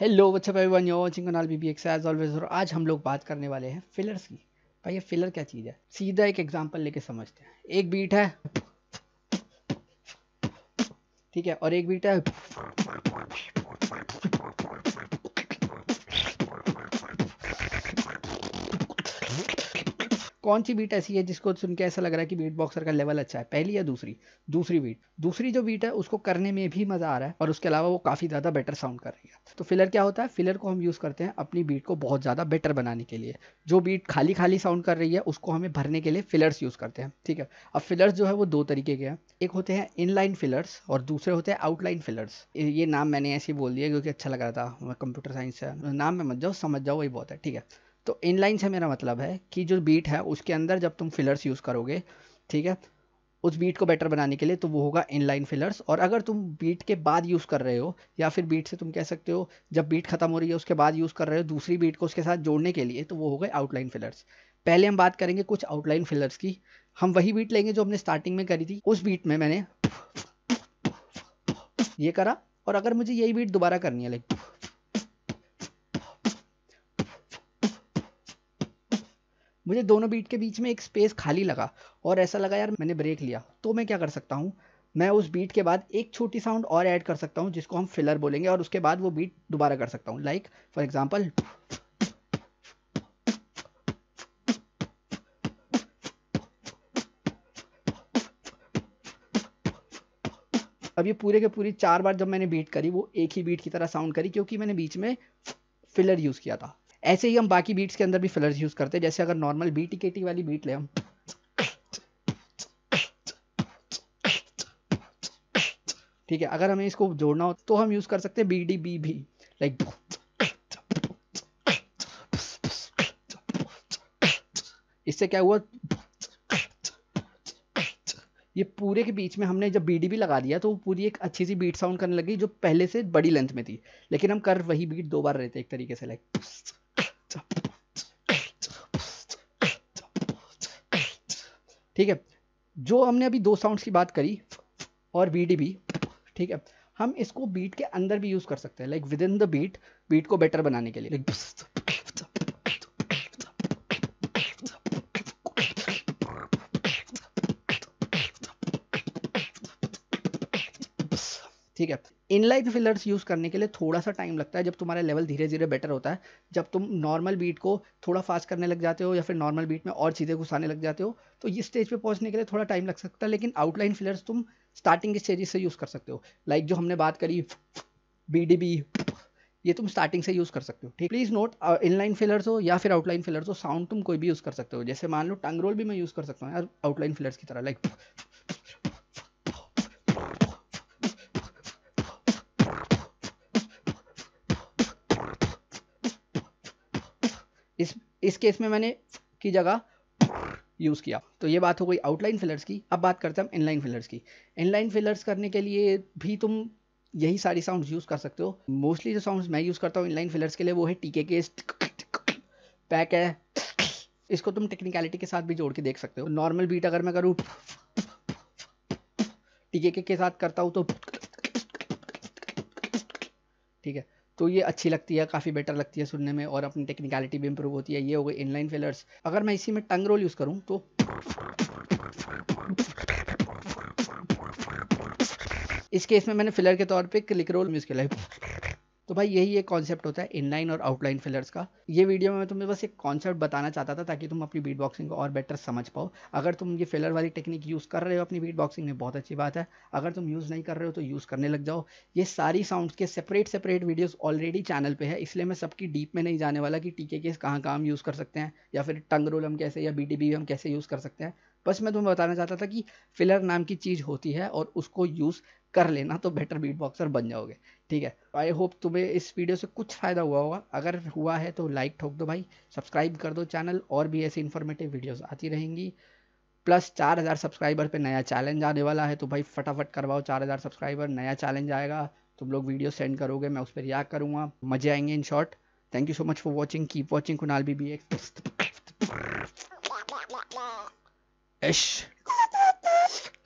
hello what's up everyone you watching Kanal X as always और आज हम लोग बात करने वाले हैं फिलर्स की भाई ये फिलर क्या चीज़ है सीधा एक एग्जांपल लेके समझते हैं एक बीट है ठीक है और एक बीट है कौन सी बीट ऐसी है जिसको सुन के ऐसा लग रहा है कि बीट बॉक्सर का लेवल अच्छा है पहली या दूसरी दूसरी बीट दूसरी जो बीट है उसको करने में भी मज़ा आ रहा है और उसके अलावा वो काफ़ी ज़्यादा बेटर साउंड कर रही है तो फिलर क्या होता है फिलर को हम यूज़ करते हैं अपनी बीट को बहुत ज़्यादा बेटर बनाने के लिए जो बीट खाली खाली साउंड कर रही है उसको हमें भरने के लिए फिलर्स यूज़ करते हैं ठीक है अब फिलर्स जो है वो दो तरीके के हैं एक होते हैं इनलाइन फिलर्स और दूसरे होते हैं आउटलाइन फिलर्स ये नाम मैंने ऐसे बोल दिया क्योंकि अच्छा लग रहा था कंप्यूटर साइंस है नाम में मत जाओ समझ जाओ वही बहुत है ठीक है तो इनलाइन से मेरा मतलब है कि जो बीट है उसके अंदर जब तुम फिलर्स यूज़ करोगे ठीक है उस बीट को बेटर बनाने के लिए तो वो होगा इनलाइन फिलर्स और अगर तुम बीट के बाद यूज़ कर रहे हो या फिर बीट से तुम कह सकते हो जब बीट ख़त्म हो रही है उसके बाद यूज़ कर रहे हो दूसरी बीट को उसके साथ जोड़ने के लिए तो वो हो गए आउटलाइन फिलर्स पहले हम बात करेंगे कुछ आउटलाइन फिलर्स की हम वही बीट लेंगे जो हमने स्टार्टिंग में करी थी उस बीट में मैंने ये करा और अगर मुझे यही बीट दोबारा करनी है लाइक मुझे दोनों बीट के बीच में एक स्पेस खाली लगा और ऐसा लगा यार मैंने ब्रेक लिया तो मैं क्या कर सकता हूँ मैं उस बीट के बाद एक छोटी साउंड और ऐड कर सकता हूँ जिसको हम फिलर बोलेंगे और उसके बाद वो बीट दोबारा कर सकता हूँ लाइक फॉर एग्जाम्पल अब ये पूरे के पूरी चार बार जब मैंने बीट करी वो एक ही बीट की तरह साउंड करी क्योंकि मैंने बीच में फिलर यूज़ किया था ऐसे ही हम बाकी बीट्स के अंदर भी फिलर्स यूज़ करते हैं जैसे अगर नॉर्मल बी टी के टी वाली बीट ले हम ठीक है अगर हमें इसको जोड़ना हो तो हम यूज़ कर सकते हैं बी डी बी भी लाइक इससे क्या हुआ ये पूरे के बीच में हमने जब बी भी लगा दिया तो वो पूरी एक अच्छी सी बीट साउंड करने लगी जो पहले से बड़ी लेंथ में थी लेकिन हम कर वही बीट दो बार रहते एक तरीके से लाइक ठीक है जो हमने अभी दो साउंड्स की बात करी और बी भी ठीक है हम इसको बीट के अंदर भी यूज़ कर सकते हैं like within the beat beat को बेटर बनाने के लिए ठीक है इनलाइन फिलर्स यूज़ करने के लिए थोड़ा सा टाइम लगता है जब तुम्हारा लेवल धीरे धीरे बेटर होता है जब तुम नॉर्मल बीट को थोड़ा फास्ट करने लग जाते हो या फिर नॉर्मल बीट में और चीज़ें घुसाने लग जाते हो तो इस स्टेज पे पहुंचने के लिए थोड़ा टाइम लग सकता है लेकिन आउटलाइन फिलर्स तुम स्टार्टिंग स्टेज से यूज़ कर सकते हो लाइक जो हमने बात करी बी डी बी ये तुम स्टार्टिंग से यूज़ कर सकते हो ठीक प्लीज़ नोट इनलाइन फिलर्स हो या फिर आउटलाइन फिलर्स हो साउंड तुम कोई भी यूज़ कर सकते हो जैसे मान लो टंग रोल भी मैं यूज़ कर सकता हूँ यार आउटलाइन फिलर्स की तरह लाइक इस इस केस में मैंने की जगह यूज़ किया तो ये बात हो गई आउटलाइन फिलर्स की अब बात करते हैं हम इनलाइन फिलर्स की इनलाइन फिलर्स करने के लिए भी तुम यही सारी साउंड्स यूज़ कर सकते हो मोस्टली जो साउंड्स मैं यूज़ करता हूँ इनलाइन फिलर्स के लिए वो है टीके के पैक है इसको तुम टेक्निकलिटी के साथ भी जोड़ के देख सकते हो नॉर्मल बीट अगर मैं करूँ टीके के साथ करता हूँ तो ठीक है तो ये अच्छी लगती है काफ़ी बेटर लगती है सुनने में और अपनी टेक्निकलिटी भी इंप्रूव होती है ये हो गई इनलाइन फिलर्स अगर मैं इसी में टंग रोल यूज़ करूँ तो इस केस में मैंने फिलर के तौर पे क्लिक रोल यूज़ किया है तो भाई यही एक कॉन्सेप्ट होता है इनलाइन और आउटलाइन फिलर्स का ये वीडियो में मैं तुम्हें बस एक कॉन्सेप्ट बताना चाहता था ताकि तुम अपनी बीट बॉक्सिंग को और बेटर समझ पाओ अगर तुम ये फिलर वाली टेक्निक यूज़ कर रहे हो अपनी बीट बॉक्सिंग में बहुत अच्छी बात है अगर तुम यूज़ नहीं कर रहे हो तो यूज़ करने लग जाओ ये सारी साउंड्स के separate separate videos already channel पर है इसलिए मैं सबकी डीप में नहीं जाने वाला कि टीके के कहाँ कहाँ यूज़ कर सकते हैं या फिर टंग रोल हम कैसे या बी हम कैसे यूज़ कर सकते हैं बस मैं तुम्हें बताना चाहता था कि फिलर नाम की चीज़ होती है और उसको यूज़ कर लेना तो बेटर बीट बॉक्सर बन जाओगे ठीक है आई होप तुम्हें इस वीडियो से कुछ फ़ायदा हुआ होगा अगर हुआ है तो लाइक ठोक दो भाई सब्सक्राइब कर दो चैनल और भी ऐसी इन्फॉर्मेटिव वीडियोस आती रहेंगी प्लस चार हज़ार सब्सक्राइबर पे नया चैलेंज आने वाला है तो भाई फटाफट करवाओ चार हज़ार सब्सक्राइबर नया चैलेंज आएगा तुम लोग वीडियो सेंड करोगे मैं उस पर रिएक्ट करूँगा मजे आएंगे in short thank you so much for watching keep watching Kunal B B x